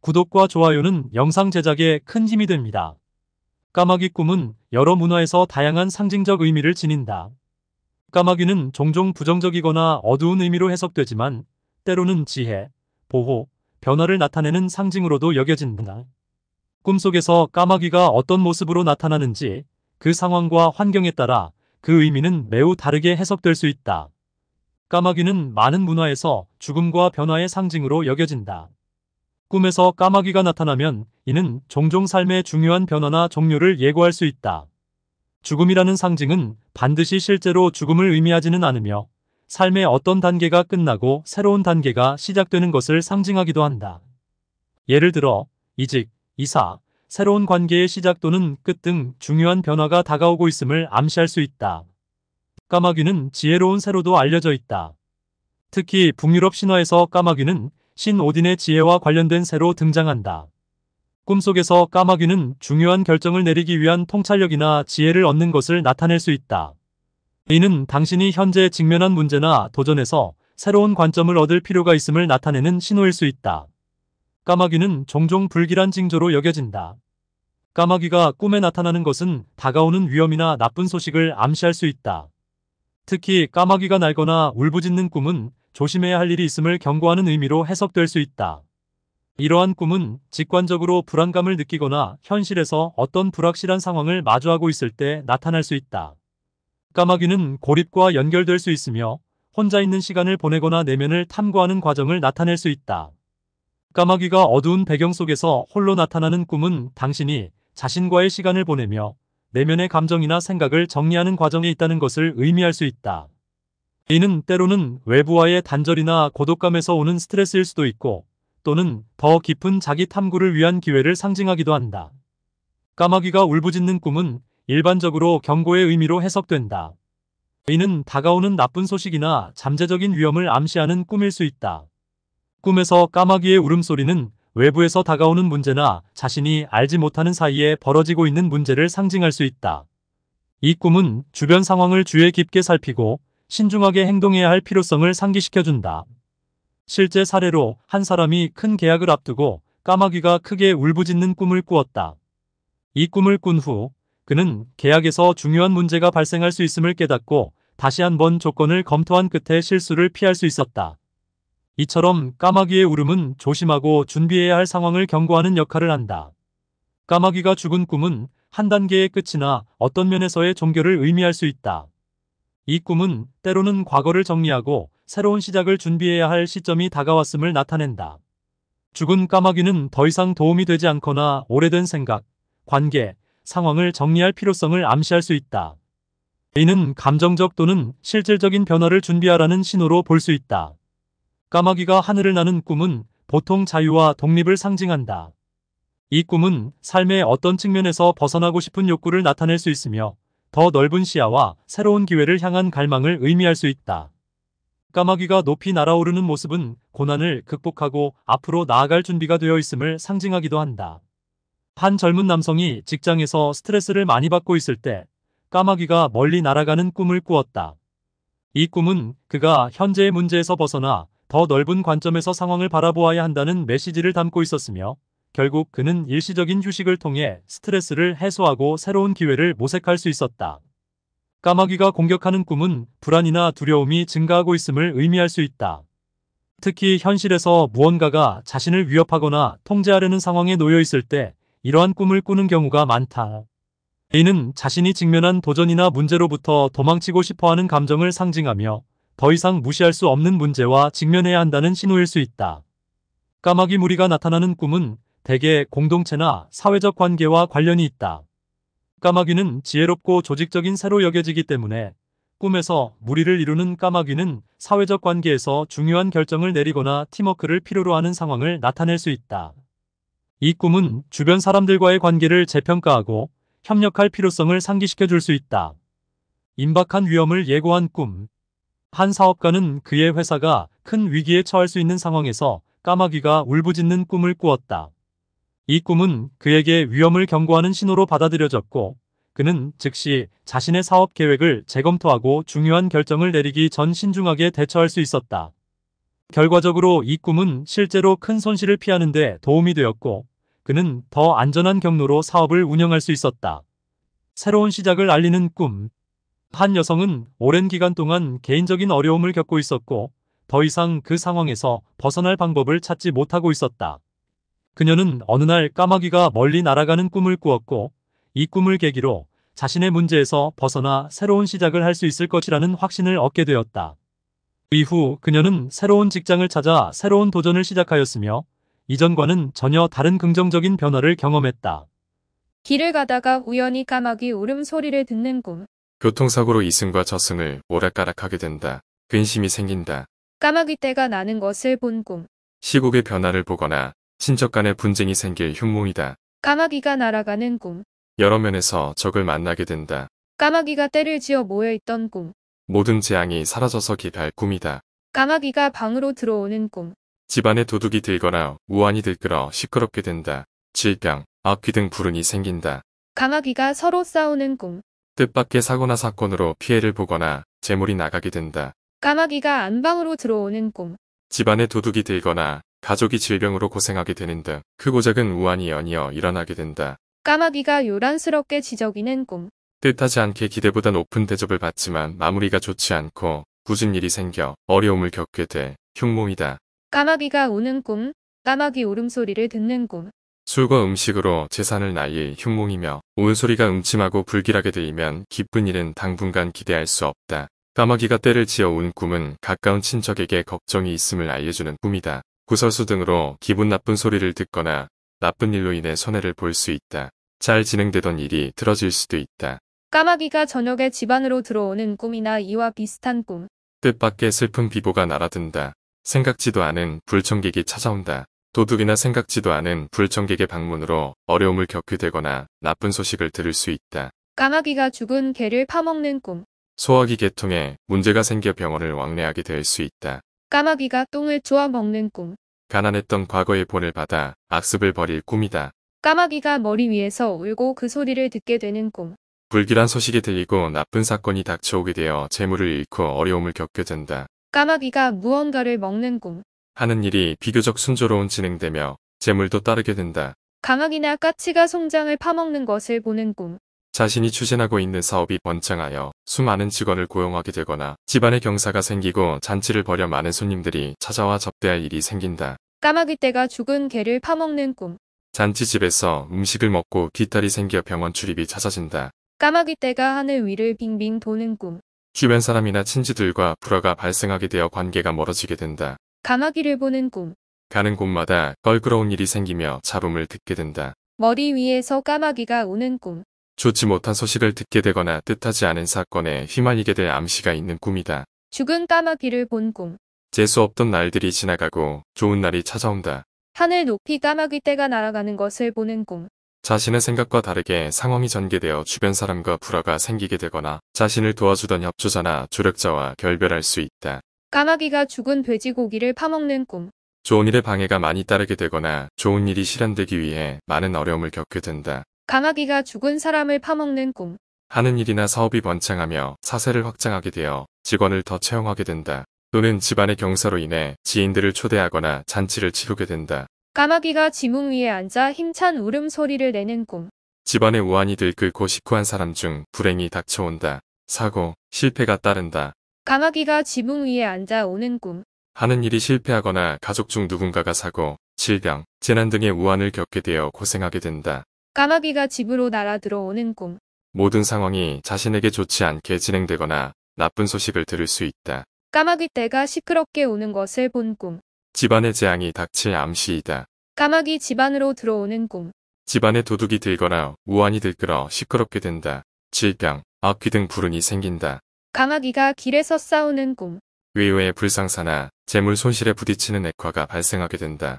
구독과 좋아요는 영상 제작에 큰 힘이 됩니다. 까마귀 꿈은 여러 문화에서 다양한 상징적 의미를 지닌다. 까마귀는 종종 부정적이거나 어두운 의미로 해석되지만 때로는 지혜, 보호, 변화를 나타내는 상징으로도 여겨진다. 꿈속에서 까마귀가 어떤 모습으로 나타나는지 그 상황과 환경에 따라 그 의미는 매우 다르게 해석될 수 있다. 까마귀는 많은 문화에서 죽음과 변화의 상징으로 여겨진다. 꿈에서 까마귀가 나타나면 이는 종종 삶의 중요한 변화나 종료를 예고할 수 있다. 죽음이라는 상징은 반드시 실제로 죽음을 의미하지는 않으며 삶의 어떤 단계가 끝나고 새로운 단계가 시작되는 것을 상징하기도 한다. 예를 들어 이직, 이사, 새로운 관계의 시작 또는 끝 등 중요한 변화가 다가오고 있음을 암시할 수 있다. 까마귀는 지혜로운 새로도 알려져 있다. 특히 북유럽 신화에서 까마귀는 신 오딘의 지혜와 관련된 새로 등장한다. 꿈속에서 까마귀는 중요한 결정을 내리기 위한 통찰력이나 지혜를 얻는 것을 나타낼 수 있다. 이는 당신이 현재 직면한 문제나 도전에서 새로운 관점을 얻을 필요가 있음을 나타내는 신호일 수 있다. 까마귀는 종종 불길한 징조로 여겨진다. 까마귀가 꿈에 나타나는 것은 다가오는 위험이나 나쁜 소식을 암시할 수 있다. 특히 까마귀가 날거나 울부짖는 꿈은 조심해야 할 일이 있음을 경고하는 의미로 해석될 수 있다. 이러한 꿈은 직관적으로 불안감을 느끼거나 현실에서 어떤 불확실한 상황을 마주하고 있을 때 나타날 수 있다. 까마귀는 고립과 연결될 수 있으며 혼자 있는 시간을 보내거나 내면을 탐구하는 과정을 나타낼 수 있다. 까마귀가 어두운 배경 속에서 홀로 나타나는 꿈은 당신이 자신과의 시간을 보내며 내면의 감정이나 생각을 정리하는 과정에 있다는 것을 의미할 수 있다. 이는 때로는 외부와의 단절이나 고독감에서 오는 스트레스일 수도 있고 또는 더 깊은 자기 탐구를 위한 기회를 상징하기도 한다. 까마귀가 울부짖는 꿈은 일반적으로 경고의 의미로 해석된다. 이는 다가오는 나쁜 소식이나 잠재적인 위험을 암시하는 꿈일 수 있다. 꿈에서 까마귀의 울음소리는 외부에서 다가오는 문제나 자신이 알지 못하는 사이에 벌어지고 있는 문제를 상징할 수 있다. 이 꿈은 주변 상황을 주의 깊게 살피고 신중하게 행동해야 할 필요성을 상기시켜준다. 실제 사례로 한 사람이 큰 계약을 앞두고 까마귀가 크게 울부짖는 꿈을 꾸었다. 이 꿈을 꾼 후 그는 계약에서 중요한 문제가 발생할 수 있음을 깨닫고 다시 한번 조건을 검토한 끝에 실수를 피할 수 있었다. 이처럼 까마귀의 울음은 조심하고 준비해야 할 상황을 경고하는 역할을 한다. 까마귀가 죽은 꿈은 한 단계의 끝이나 어떤 면에서의 종결을 의미할 수 있다. 이 꿈은 때로는 과거를 정리하고 새로운 시작을 준비해야 할 시점이 다가왔음을 나타낸다. 죽은 까마귀는 더 이상 도움이 되지 않거나 오래된 생각, 관계, 상황을 정리할 필요성을 암시할 수 있다. 이는 감정적 또는 실질적인 변화를 준비하라는 신호로 볼 수 있다. 까마귀가 하늘을 나는 꿈은 보통 자유와 독립을 상징한다. 이 꿈은 삶의 어떤 측면에서 벗어나고 싶은 욕구를 나타낼 수 있으며 더 넓은 시야와 새로운 기회를 향한 갈망을 의미할 수 있다. 까마귀가 높이 날아오르는 모습은 고난을 극복하고 앞으로 나아갈 준비가 되어 있음을 상징하기도 한다. 한 젊은 남성이 직장에서 스트레스를 많이 받고 있을 때 까마귀가 멀리 날아가는 꿈을 꾸었다. 이 꿈은 그가 현재의 문제에서 벗어나 더 넓은 관점에서 상황을 바라보아야 한다는 메시지를 담고 있었으며 결국 그는 일시적인 휴식을 통해 스트레스를 해소하고 새로운 기회를 모색할 수 있었다. 까마귀가 공격하는 꿈은 불안이나 두려움이 증가하고 있음을 의미할 수 있다. 특히 현실에서 무언가가 자신을 위협하거나 통제하려는 상황에 놓여 있을 때 이러한 꿈을 꾸는 경우가 많다. A는 자신이 직면한 도전이나 문제로부터 도망치고 싶어하는 감정을 상징하며 더 이상 무시할 수 없는 문제와 직면해야 한다는 신호일 수 있다. 까마귀 무리가 나타나는 꿈은 대개 공동체나 사회적 관계와 관련이 있다. 까마귀는 지혜롭고 조직적인 새로 여겨지기 때문에 꿈에서 무리를 이루는 까마귀는 사회적 관계에서 중요한 결정을 내리거나 팀워크를 필요로 하는 상황을 나타낼 수 있다. 이 꿈은 주변 사람들과의 관계를 재평가하고 협력할 필요성을 상기시켜 줄 수 있다. 임박한 위험을 예고한 꿈. 한 사업가는 그의 회사가 큰 위기에 처할 수 있는 상황에서 까마귀가 울부짖는 꿈을 꾸었다. 이 꿈은 그에게 위험을 경고하는 신호로 받아들여졌고 그는 즉시 자신의 사업 계획을 재검토하고 중요한 결정을 내리기 전 신중하게 대처할 수 있었다. 결과적으로 이 꿈은 실제로 큰 손실을 피하는 데 도움이 되었고 그는 더 안전한 경로로 사업을 운영할 수 있었다. 새로운 시작을 알리는 꿈. 한 여성은 오랜 기간 동안 개인적인 어려움을 겪고 있었고 더 이상 그 상황에서 벗어날 방법을 찾지 못하고 있었다. 그녀는 어느 날 까마귀가 멀리 날아가는 꿈을 꾸었고 이 꿈을 계기로 자신의 문제에서 벗어나 새로운 시작을 할 수 있을 것이라는 확신을 얻게 되었다. 이후 그녀는 새로운 직장을 찾아 새로운 도전을 시작하였으며 이전과는 전혀 다른 긍정적인 변화를 경험했다. 길을 가다가 우연히 까마귀 울음소리를 듣는 꿈. 교통사고로 이승과 저승을 오락가락하게 된다. 근심이 생긴다. 까마귀 때가 나는 것을 본 꿈. 시국의 변화를 보거나 친척 간의 분쟁이 생길 흉몽이다. 까마귀가 날아가는 꿈. 여러 면에서 적을 만나게 된다. 까마귀가 때를 지어 모여있던 꿈. 모든 재앙이 사라져서 기발 꿈이다. 까마귀가 방으로 들어오는 꿈. 집안에 도둑이 들거나 우환이 들끓어 시끄럽게 된다. 질병, 악귀 등 불운이 생긴다. 까마귀가 서로 싸우는 꿈. 뜻밖의 사고나 사건으로 피해를 보거나 재물이 나가게 된다. 까마귀가 안방으로 들어오는 꿈. 집안에 도둑이 들거나 가족이 질병으로 고생하게 되는 등크 그 고작은 우환이 연이어 일어나게 된다. 까마귀가 요란스럽게 지저귀는 꿈. 뜻하지 않게 기대보다 높은 대접을 받지만 마무리가 좋지 않고 굳은 일이 생겨 어려움을 겪게 돼 흉몽이다. 까마귀가 우는 꿈, 까마귀 울음소리를 듣는 꿈. 술과 음식으로 재산을 날릴 흉몽이며 온소리가 음침하고 불길하게 들리면 기쁜 일은 당분간 기대할 수 없다. 까마귀가 때를 지어 온 꿈은 가까운 친척에게 걱정이 있음을 알려주는 꿈이다. 구설수 등으로 기분 나쁜 소리를 듣거나 나쁜 일로 인해 손해를 볼 수 있다. 잘 진행되던 일이 틀어질 수도 있다. 까마귀가 저녁에 집안으로 들어오는 꿈이나 이와 비슷한 꿈. 뜻밖의 슬픈 비보가 날아든다. 생각지도 않은 불청객이 찾아온다. 도둑이나 생각지도 않은 불청객의 방문으로 어려움을 겪게 되거나 나쁜 소식을 들을 수 있다. 까마귀가 죽은 개를 파먹는 꿈. 소화기 계통에 문제가 생겨 병원을 왕래하게 될 수 있다. 까마귀가 똥을 쪼아 먹는 꿈. 가난했던 과거의 본을 받아 악습을 벌일 꿈이다. 까마귀가 머리 위에서 울고 그 소리를 듣게 되는 꿈. 불길한 소식이 들리고 나쁜 사건이 닥쳐오게 되어 재물을 잃고 어려움을 겪게 된다. 까마귀가 무언가를 먹는 꿈. 하는 일이 비교적 순조로운 진행되며 재물도 따르게 된다. 강학이나 까치가 송장을 파먹는 것을 보는 꿈. 자신이 추진하고 있는 사업이 번창하여 수많은 직원을 고용하게 되거나 집안에 경사가 생기고 잔치를 벌여 많은 손님들이 찾아와 접대할 일이 생긴다. 까마귀 때가 죽은 개를 파먹는 꿈. 잔치집에서 음식을 먹고 깃탈이 생겨 병원 출입이 잦아진다. 까마귀 때가 하늘 위를 빙빙 도는 꿈. 주변 사람이나 친지들과 불화가 발생하게 되어 관계가 멀어지게 된다. 가마귀를 보는 꿈. 가는 곳마다 껄끄러운 일이 생기며 잡음을 듣게 된다. 머리 위에서 까마귀가 우는 꿈. 좋지 못한 소식을 듣게 되거나 뜻하지 않은 사건에 휘말리게 될 암시가 있는 꿈이다. 죽은 까마귀를 본 꿈. 재수 없던 날들이 지나가고 좋은 날이 찾아온다. 하늘 높이 까마귀 떼가 날아가는 것을 보는 꿈. 자신의 생각과 다르게 상황이 전개되어 주변 사람과 불화가 생기게 되거나 자신을 도와주던 협조자나 조력자와 결별할 수 있다. 까마귀가 죽은 돼지고기를 파먹는 꿈. 좋은 일에 방해가 많이 따르게 되거나 좋은 일이 실현되기 위해 많은 어려움을 겪게 된다. 강아기가 죽은 사람을 파먹는 꿈. 하는 일이나 사업이 번창하며 사세를 확장하게 되어 직원을 더 채용하게 된다. 또는 집안의 경사로 인해 지인들을 초대하거나 잔치를 치르게 된다. 까마귀가 지붕 위에 앉아 힘찬 울음소리를 내는 꿈. 집안의 우환이 들끓고 그 식후한 사람 중 불행이 닥쳐온다. 사고, 실패가 따른다. 까마귀가 지붕 위에 앉아 오는 꿈. 하는 일이 실패하거나 가족 중 누군가가 사고, 질병, 재난 등의 우환을 겪게 되어 고생하게 된다. 까마귀가 집으로 날아 들어오는 꿈. 모든 상황이 자신에게 좋지 않게 진행되거나 나쁜 소식을 들을 수 있다. 까마귀 때가 시끄럽게 오는 것을 본 꿈. 집안의 재앙이 닥칠 암시이다. 까마귀 집안으로 들어오는 꿈. 집안에 도둑이 들거나 우환이 들끓어 시끄럽게 된다. 질병, 악귀 등 불운이 생긴다. 까마귀가 길에서 싸우는 꿈. 외유의 불상사나 재물 손실에 부딪히는 액화가 발생하게 된다.